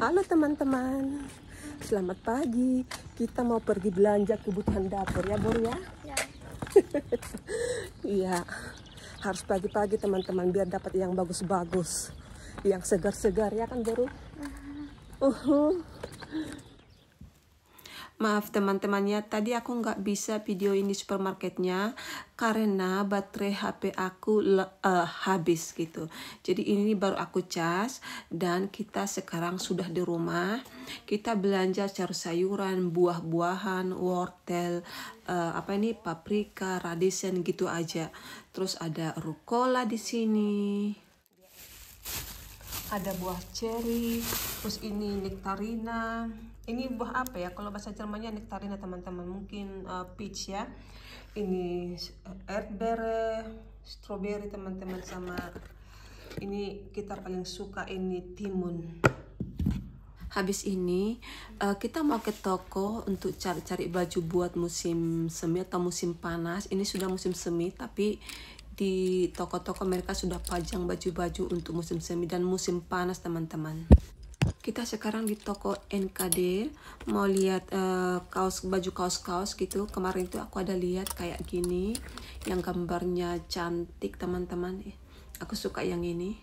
Halo teman-teman, selamat pagi. Kita mau pergi belanja kebutuhan dapur ya, Bor ya. ya. Iya. Harus pagi-pagi teman-teman biar dapat yang bagus-bagus, yang segar-segar ya kan, Boru? Iya. Uhuh. Maaf teman-temannya, tadi aku nggak bisa video ini supermarketnya karena baterai HP aku uh, habis gitu. Jadi ini baru aku cas dan kita sekarang sudah di rumah. Kita belanja cari sayuran, buah-buahan, wortel, uh, apa ini paprika, radisen gitu aja. Terus ada rukola di sini ada buah ceri, terus ini nektarina, ini buah apa ya kalau bahasa Jermannya nektarina teman-teman mungkin uh, peach ya ini erdbeere strawberry teman-teman sama ini kita paling suka ini timun habis ini uh, kita mau ke toko untuk cari-cari baju buat musim semi atau musim panas ini sudah musim semi tapi di toko-toko mereka sudah pajang baju-baju untuk musim semi dan musim panas teman-teman kita sekarang di toko NKD mau lihat uh, kaos baju kaos-kaos gitu kemarin itu aku ada lihat kayak gini yang gambarnya cantik teman-teman eh, aku suka yang ini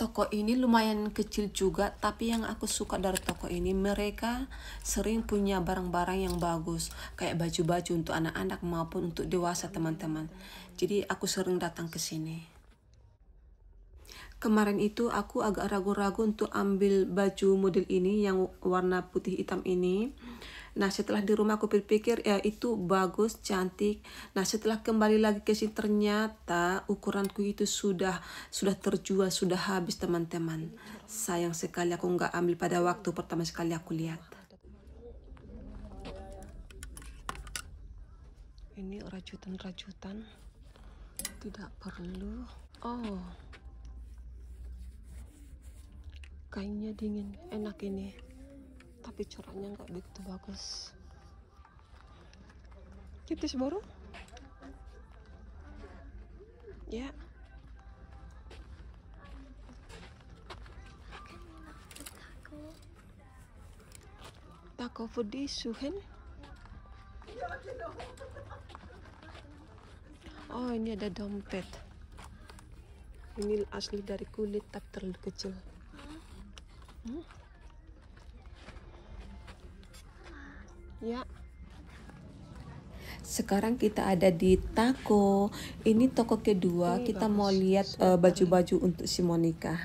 toko ini lumayan kecil juga tapi yang aku suka dari toko ini mereka sering punya barang-barang yang bagus kayak baju-baju untuk anak-anak maupun untuk dewasa teman-teman jadi aku sering datang ke sini kemarin itu aku agak ragu-ragu untuk ambil baju model ini yang warna putih hitam ini nah setelah di rumah aku pikir ya itu bagus cantik nah setelah kembali lagi ke sini ternyata ukuranku itu sudah sudah terjual sudah habis teman-teman sayang sekali aku nggak ambil pada waktu pertama sekali aku lihat ini rajutan-rajutan tidak perlu oh Kayaknya dingin enak ini tapi coraknya nggak begitu bagus Kita baru ya yeah. taco Suhen oh ini ada dompet ini asli dari kulit tak terlalu kecil Ya. Sekarang kita ada di Tako. Ini toko kedua. kita mau lihat eh, baju-baju uh, untuk si Monica.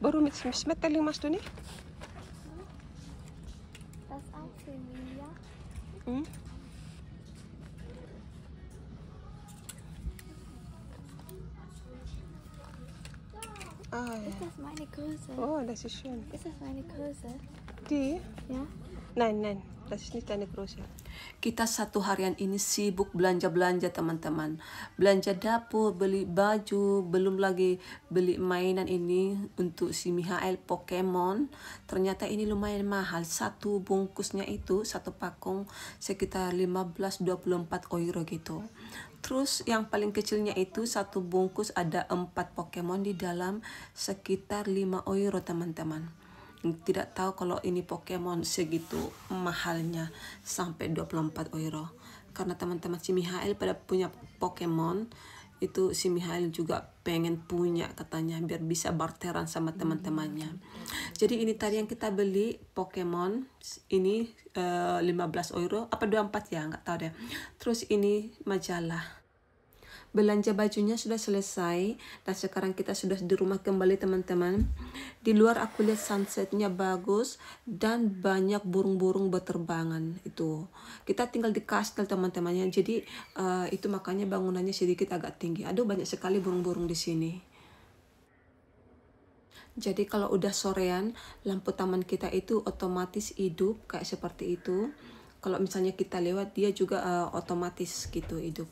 Baru meteling mas tuh nih. Ya. Hmm? Ah, ja. Ist das meine Größe? Oh, das ist schön. Ist das meine Größe? Die? Ja. Nein, nein, das ist nicht deine Größe. Kita satu harian ini sibuk belanja-belanja teman-teman. Belanja dapur, beli baju, belum lagi beli mainan ini untuk si Mihail Pokemon. Ternyata ini lumayan mahal. Satu bungkusnya itu, satu pakung sekitar 15-24 euro gitu. Terus yang paling kecilnya itu satu bungkus ada empat Pokemon di dalam sekitar 5 euro teman-teman. Tidak tahu kalau ini Pokemon segitu mahalnya sampai 24 euro. Karena teman-teman si Mihail pada punya Pokemon itu si Mihail juga pengen punya katanya biar bisa barteran sama teman-temannya jadi ini tadi yang kita beli Pokemon ini uh, eh, 15 euro apa 24 ya nggak tahu deh terus ini majalah belanja bajunya sudah selesai dan sekarang kita sudah di rumah kembali teman-teman di luar aku lihat sunsetnya bagus dan banyak burung-burung berterbangan itu kita tinggal di kastel teman-temannya jadi uh, itu makanya bangunannya sedikit agak tinggi aduh banyak sekali burung-burung di sini jadi kalau udah sorean lampu taman kita itu otomatis hidup kayak seperti itu kalau misalnya kita lewat dia juga uh, otomatis gitu hidup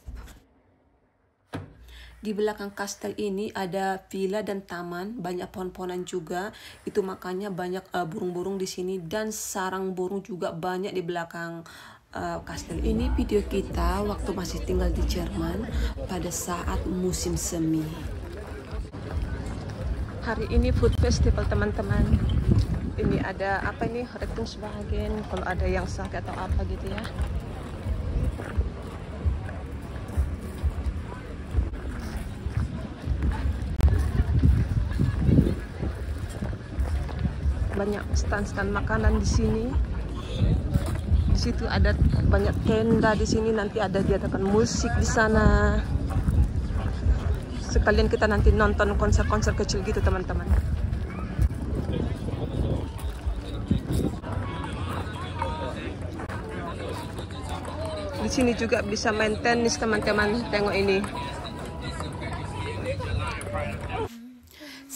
di belakang kastel ini ada villa dan taman, banyak pohon-pohonan juga. Itu makanya banyak eh, burung-burung uh, di sini dan sarang burung juga banyak di belakang uh, kastel. Ini video kita waktu masih tinggal di Jerman pada saat musim semi. Hari ini food festival teman-teman. Ini ada apa ini? Rettungswagen kalau ada yang sakit atau apa gitu ya. banyak stand-stand makanan di sini di situ ada banyak tenda di sini nanti ada diadakan musik di sana sekalian kita nanti nonton konser-konser kecil gitu teman-teman di sini juga bisa main tenis teman-teman tengok ini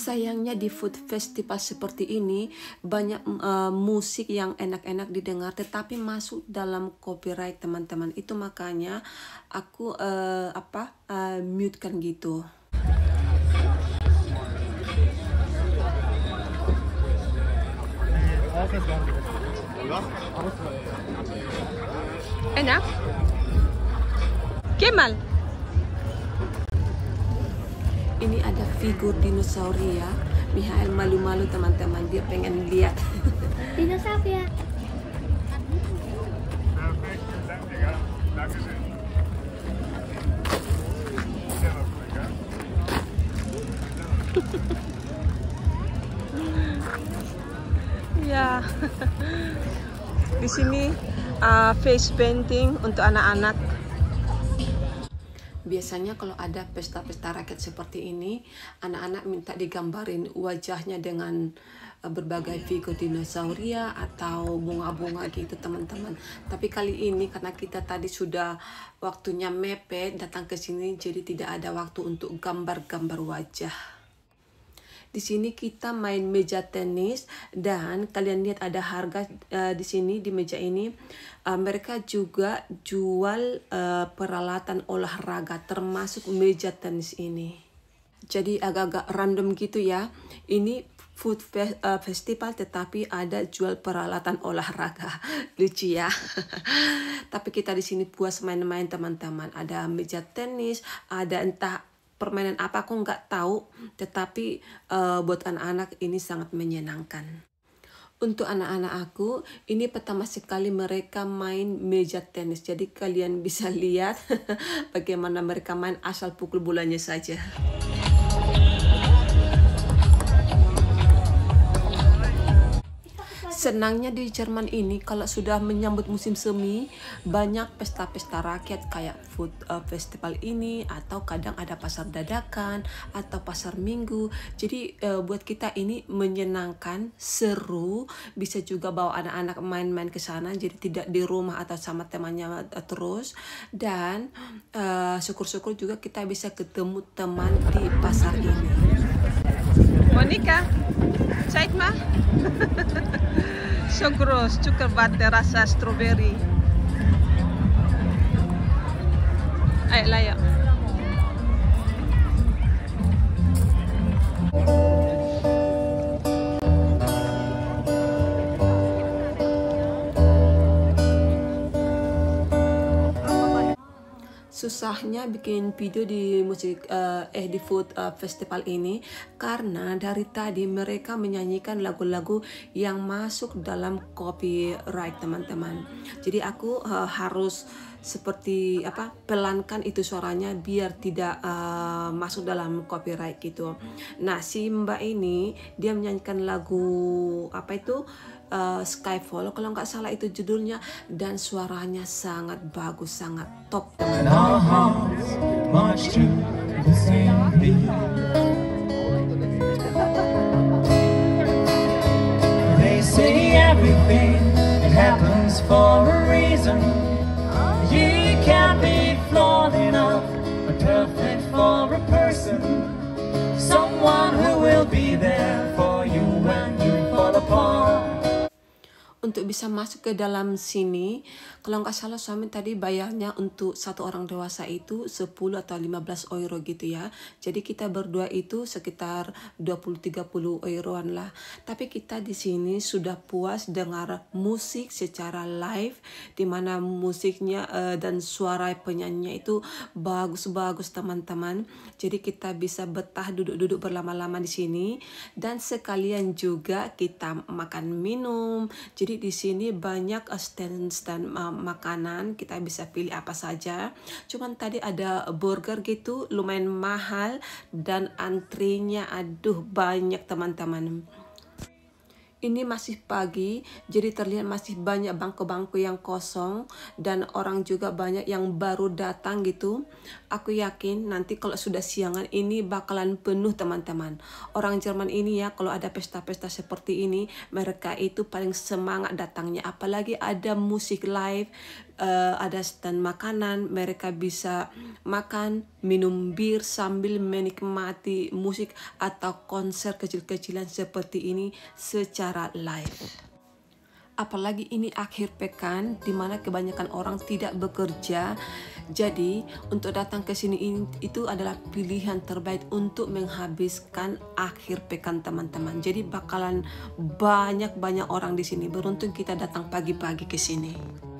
sayangnya di food festival seperti ini banyak uh, musik yang enak-enak didengar tetapi masuk dalam copyright teman-teman itu makanya aku uh, apa uh, eh, mute kan gitu enak Kemal figur ya Mihail malu-malu teman-teman dia pengen lihat dinosaurus ya? ya di sini uh, face painting untuk anak-anak Biasanya kalau ada pesta-pesta rakyat seperti ini, anak-anak minta digambarin wajahnya dengan eh, berbagai figur dinosauria atau bunga-bunga gitu teman-teman. Tapi kali ini karena kita tadi sudah waktunya mepet datang ke sini jadi tidak ada waktu untuk gambar-gambar wajah. Di sini kita main meja tenis dan kalian lihat ada harga uh, di sini di meja ini. Uh, mereka juga jual uh, peralatan olahraga termasuk meja tenis ini. Jadi agak-agak random gitu ya. Ini food fe festival tetapi ada jual peralatan olahraga lucu ya tapi kita di sini puas main-main teman-teman ada meja tenis ada entah permainan apa aku nggak tahu, tetapi uh, buat anak-anak ini sangat menyenangkan. Untuk anak-anak aku, ini pertama sekali mereka main meja tenis. Jadi kalian bisa lihat bagaimana mereka main asal pukul bulannya saja. Senangnya di Jerman ini kalau sudah menyambut musim semi banyak pesta-pesta rakyat kayak food eh, festival ini atau kadang ada pasar dadakan atau pasar minggu. Jadi eh, buat kita ini menyenangkan, seru, bisa juga bawa anak-anak main-main ke sana jadi tidak di rumah atau sama temannya eh, terus dan syukur-syukur juga kita bisa ketemu teman di pasar ini. Monika, zeig mal. so gross cukkerbate rasa strawberry ayo layak susahnya bikin video di musik uh, eh di food uh, festival ini karena dari tadi mereka menyanyikan lagu-lagu yang masuk dalam copyright teman-teman. Jadi aku uh, harus seperti apa pelankan itu suaranya biar tidak uh, masuk dalam copyright gitu. Nah si mbak ini dia menyanyikan lagu apa itu? uh, Skyfall kalau nggak salah itu judulnya dan suaranya sangat bagus sangat top Everything it happens for a reason untuk bisa masuk ke dalam sini kalau nggak salah suami tadi bayarnya untuk satu orang dewasa itu 10 atau 15 euro gitu ya. Jadi kita berdua itu sekitar 20-30 euroan lah. Tapi kita di sini sudah puas dengar musik secara live di mana musiknya eh, dan suara penyanyinya itu bagus-bagus teman-teman. Jadi kita bisa betah duduk-duduk berlama-lama di sini dan sekalian juga kita makan minum. Jadi di sini banyak stand-stand uh, makanan kita bisa pilih apa saja cuman tadi ada burger gitu lumayan mahal dan antrinya aduh banyak teman-teman ini masih pagi, jadi terlihat masih banyak bangku-bangku yang kosong dan orang juga banyak yang baru datang gitu. Aku yakin nanti kalau sudah siangan ini bakalan penuh teman-teman. Orang Jerman ini ya kalau ada pesta-pesta seperti ini, mereka itu paling semangat datangnya. Apalagi ada musik live, uh, ada stand makanan, mereka bisa makan, minum bir sambil menikmati musik atau konser kecil-kecilan seperti ini secara live. Apalagi ini akhir pekan di mana kebanyakan orang tidak bekerja. Jadi, untuk datang ke sini ini, itu adalah pilihan terbaik untuk menghabiskan akhir pekan teman-teman. Jadi bakalan banyak-banyak orang di sini. Beruntung kita datang pagi-pagi ke sini.